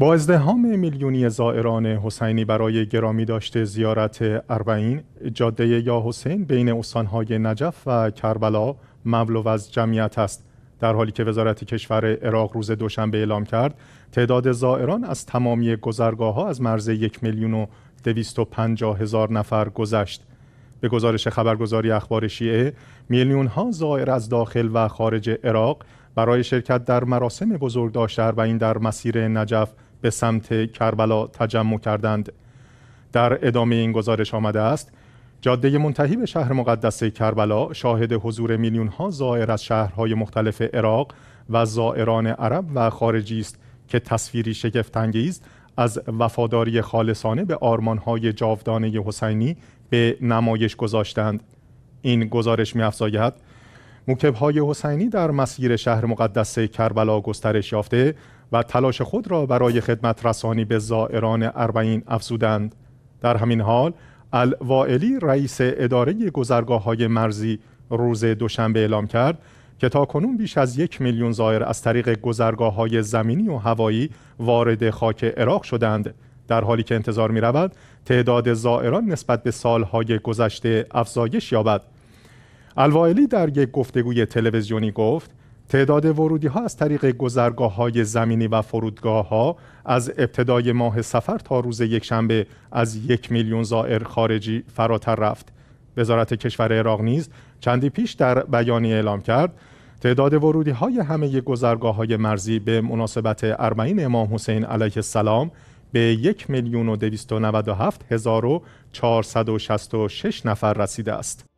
با ازدهام میلیونی زائران حسینی برای گرامی داشته زیارت اربعین جاده یا حسین بین استانهای نجف و کربلا مولو از جمعیت است در حالی که وزارت کشور عراق روز دوشنبه اعلام کرد تعداد زائران از تمامی گذرگاه ها از مرز یک میلیون و دویست و هزار نفر گذشت به گزارش خبرگزاری اخبار شیعه میلیون ها زائر از داخل و خارج عراق برای شرکت در مراسم بزرگداشت این در مسیر نجف به سمت کربلا تجمع کردند در ادامه این گزارش آمده است جاده منتهی به شهر مقدس کربلا شاهد حضور میلیون ها زائر از شهرهای مختلف عراق و زائران عرب و خارجی است که تصویری شگفتانگیز از وفاداری خالصانه به آرمانهای جاودانه حسینی به نمایش گذاشتند این گزارش می‌افزاید های حسینی در مسیر شهر مقدس کربلا گسترش یافته و تلاش خود را برای خدمت رسانی به زائران اربعین افزودند در همین حال الوائلی رئیس اداره گذرگاه های مرزی روز دوشنبه اعلام کرد که تا کنون بیش از یک میلیون زائر از طریق گذرگاه های زمینی و هوایی وارد خاک عراق شدند در حالی که انتظار می تعداد زائران نسبت به سالهای گذشته افزایش یابد الوائلی در یک گفتگوی تلویزیونی گفت تعداد ورودی ها از طریق گذرگاه های زمینی و فرودگاه ها از ابتدای ماه سفر تا روز یکشنبه از یک میلیون زائر خارجی فراتر رفت. وزارت کشور عراق نیز چندی پیش در بیانی اعلام کرد تعداد ورودی های همه گذرگاه های مرزی به مناسبت اربعین امام حسین علیه السلام به یک میلیون و دویست و هزار و نفر رسیده است.